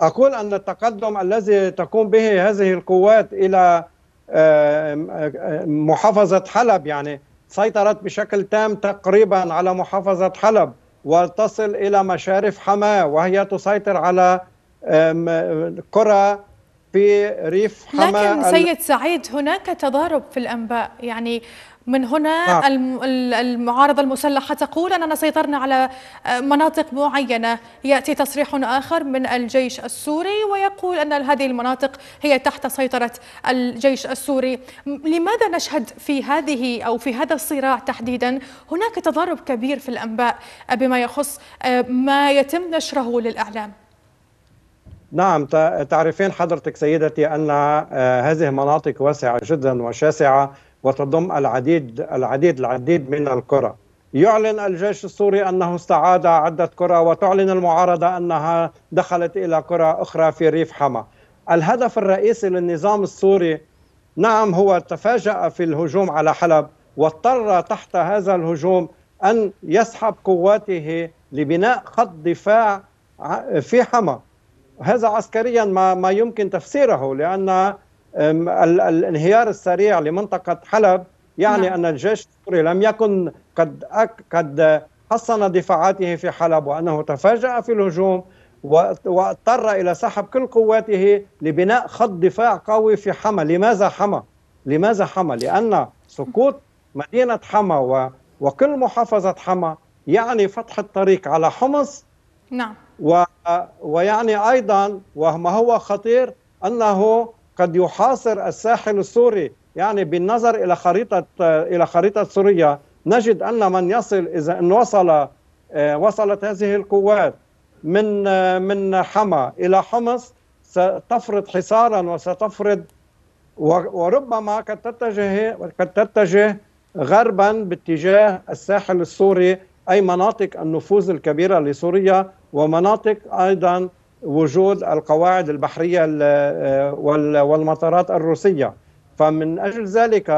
أقول أن التقدم الذي تقوم به هذه القوات إلى آه، آه، محافظة حلب يعني سيطرت بشكل تام تقريبا على محافظة حلب وتصل إلى مشارف حماة وهي تسيطر على قرى آه، في ريف حما لكن سيد سعيد هناك تضارب في الأنباء يعني من هنا نعم. المعارضة المسلحة تقول أننا سيطرنا على آه، مناطق معينة يأتي تصريح آخر من الجيش السوري ويقول أن هذه المناطق هي تحت سيطرة الجيش السوري لماذا نشهد في هذه أو في هذا الصراع تحديدا هناك تضارب كبير في الأنباء بما يخص آه، ما يتم نشره للإعلام نعم تعرفين حضرتك سيدتي أن آه، هذه مناطق واسعة جدا وشاسعة وتضم العديد العديد العديد من القرى يعلن الجيش السوري أنه استعاد عدة قرى وتعلن المعارضة أنها دخلت إلى قرى أخرى في ريف حما الهدف الرئيسي للنظام السوري نعم هو تفاجأ في الهجوم على حلب واضطر تحت هذا الهجوم أن يسحب قواته لبناء خط دفاع في حما هذا عسكريا ما ما يمكن تفسيره لان الانهيار السريع لمنطقه حلب يعني نعم. ان الجيش السوري لم يكن قد قد حصن دفاعاته في حلب وانه تفاجا في الهجوم واضطر الى سحب كل قواته لبناء خط دفاع قوي في حما، لماذا حما؟ لماذا حما؟ لان سقوط مدينه حما وكل محافظه حما يعني فتح الطريق على حمص نعم و ويعني أيضا وما هو خطير أنه قد يحاصر الساحل السوري يعني بالنظر إلى خريطة إلى خريطة سوريا نجد أن من يصل إذا أن وصل آه، وصلت هذه القوات من آه، من حما إلى حمص ستفرض حصارا وستفرض وربما قد تتجه قد تتجه غربا باتجاه الساحل السوري اي مناطق النفوذ الكبيره لسوريا ومناطق ايضا وجود القواعد البحريه آه، والمطارات الروسيه فمن اجل ذلك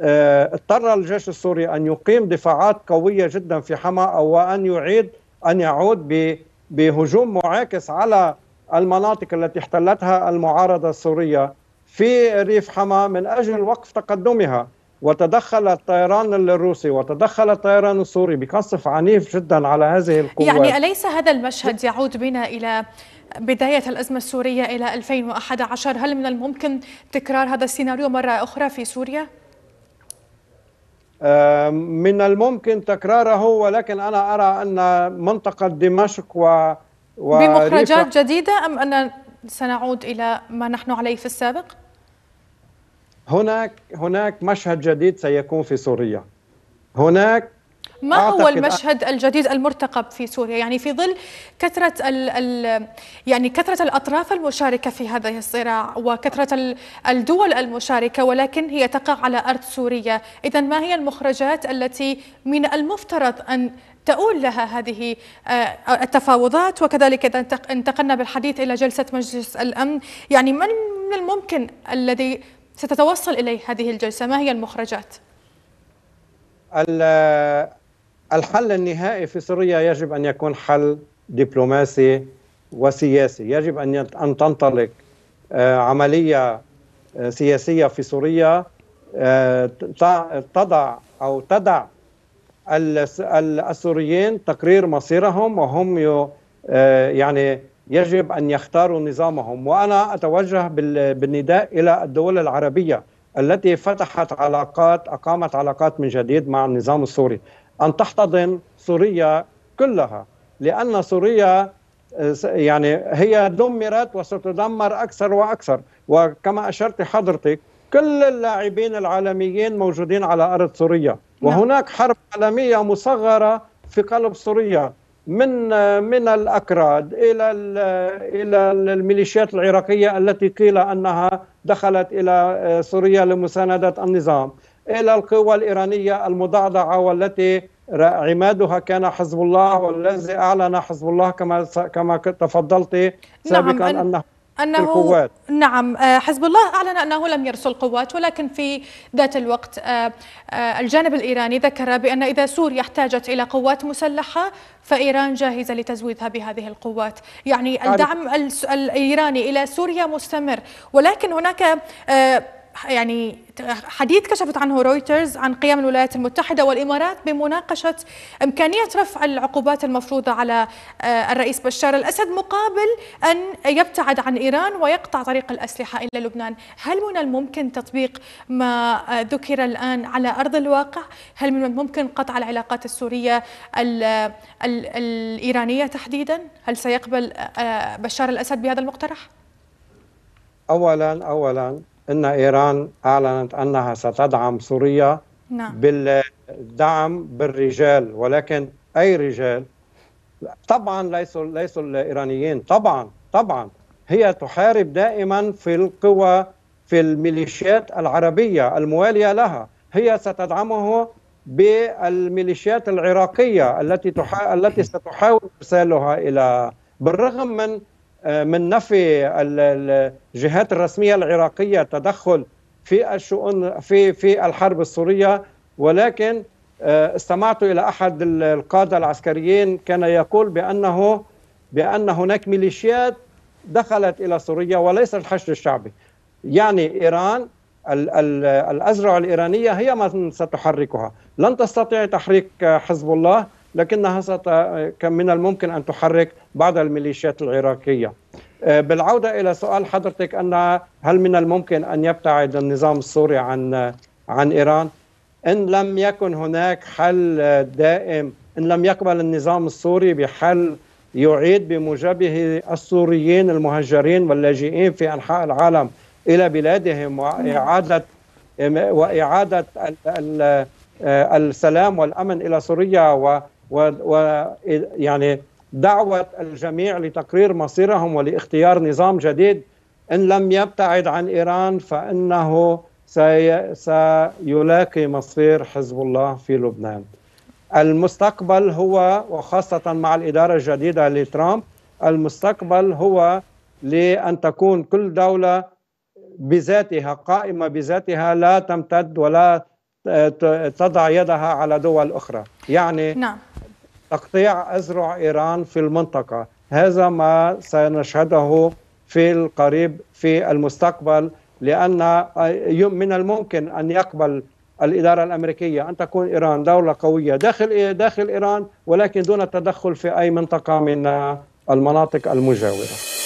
آه، اضطر الجيش السوري ان يقيم دفاعات قويه جدا في حما وان يعيد ان يعود بهجوم معاكس على المناطق التي احتلتها المعارضه السوريه في ريف حما من اجل وقف تقدمها وتدخل الطيران الروسي وتدخل الطيران السوري بقصف عنيف جدا على هذه القوات يعني أليس هذا المشهد يعود بنا إلى بداية الأزمة السورية إلى 2011 هل من الممكن تكرار هذا السيناريو مرة أخرى في سوريا؟ آه، من الممكن تكراره ولكن أنا أرى أن منطقة دمشق و و... بمخرجات جديدة أم أن سنعود إلى ما نحن عليه في السابق؟ هناك هناك مشهد جديد سيكون في سوريا هناك ما هو المشهد الجديد المرتقب في سوريا يعني في ظل كثرة ال الـ يعني كثرة الأطراف المشاركة في هذا الصراع وكثرة الدول المشاركة ولكن هي تقع على أرض سوريا إذا ما هي المخرجات التي من المفترض أن تؤول لها هذه آه، التفاوضات وكذلك إذا انتقلنا بالحديث إلى جلسة مجلس الأمن يعني من الممكن الذي ستتوصل إليه هذه الجلسة ما هي المخرجات؟ الحل النهائي في سوريا يجب أن يكون حل دبلوماسي وسياسي يجب أن أن تنطلق آه، عملية آه، سياسية في سوريا آه، تضع أو تدع السوريين تقرير مصيرهم وهم يعني يجب أن يختاروا نظامهم وأنا أتوجه بالنداء إلى الدول العربية التي فتحت علاقات أقامت علاقات من جديد مع النظام السوري أن تحتضن سوريا كلها لأن سوريا يعني هي دمرت وستدمر أكثر وأكثر وكما أشرت حضرتك كل اللاعبين العالميين موجودين على أرض سوريا نعم. وهناك حرب عالمية مصغرة في قلب سوريا من من الاكراد الى الى الميليشيات العراقيه التي قيل انها دخلت الى آه، سوريا لمسانده النظام الى القوى الايرانيه المضعضعه والتي عمادها كان حزب الله والذي اعلن حزب الله كما كما تفضلت نعم، سابقا نعم انه أنه القوات. نعم آه، حزب الله أعلن أنه لم يرسل قوات ولكن في ذات الوقت آه، آه، الجانب الإيراني ذكر بأن إذا سوريا احتاجت إلى قوات مسلحة فإيران جاهزة لتزويدها بهذه القوات يعني الدعم الإيراني إلى سوريا مستمر ولكن هناك يعني حديث كشفت عنه رويترز عن قيام الولايات المتحدة والإمارات بمناقشة إمكانية رفع العقوبات المفروضة على آه، الرئيس بشار الأسد مقابل أن يبتعد عن إيران ويقطع طريق الأسلحة إلى لبنان هل من الممكن تطبيق ما آه، ذكر الآن على أرض الواقع؟ هل من الممكن قطع العلاقات السورية الـ آه، الـ الإيرانية تحديدا؟ هل سيقبل بشار الأسد بهذا المقترح؟ أولا أولا أن إيران أعلنت أنها ستدعم سوريا نعم. بالدعم بالرجال ولكن أي رجال طبعا ليسوا ليسوا الإيرانيين طبعا طبعا هي تحارب دائما في القوى في الميليشيات العربية الموالية لها هي ستدعمه بالميليشيات العراقية التي تحا... التي ستحاول إرسالها إلى بالرغم من آه، من نفي الجهات الرسميه العراقيه التدخل في الشؤون في في الحرب السوريه ولكن آه، استمعت الى احد القاده العسكريين كان يقول بانه بان هناك ميليشيات دخلت الى سوريا وليس الحشد الشعبي يعني ايران الازرع الايرانيه هي من ستحركها لن تستطيع تحريك آه، حزب الله لكنها كان من الممكن أن تحرك بعض الميليشيات العراقية آه، بالعودة إلى سؤال حضرتك أن هل من الممكن أن يبتعد النظام السوري عن عن إيران إن لم يكن هناك حل دائم إن لم يقبل النظام السوري بحل يعيد بموجبه السوريين المهجرين واللاجئين في أنحاء العالم إلى بلادهم وإعادة وإعادة آه، السلام والأمن إلى سوريا و ويعني دعوة الجميع لتقرير مصيرهم ولاختيار نظام جديد إن لم يبتعد عن إيران فإنه سي... سيلاقي مصير حزب الله في لبنان المستقبل هو وخاصة مع الإدارة الجديدة لترامب المستقبل هو لأن تكون كل دولة بذاتها قائمة بذاتها لا تمتد ولا تضع يدها على دول أخرى يعني نعم. تقطيع أزرع إيران في المنطقة هذا ما سنشهده في القريب في المستقبل لأن من الممكن أن يقبل الإدارة الأمريكية أن تكون إيران دولة قوية داخل داخل إيران ولكن دون التدخل في أي منطقة من المناطق المجاورة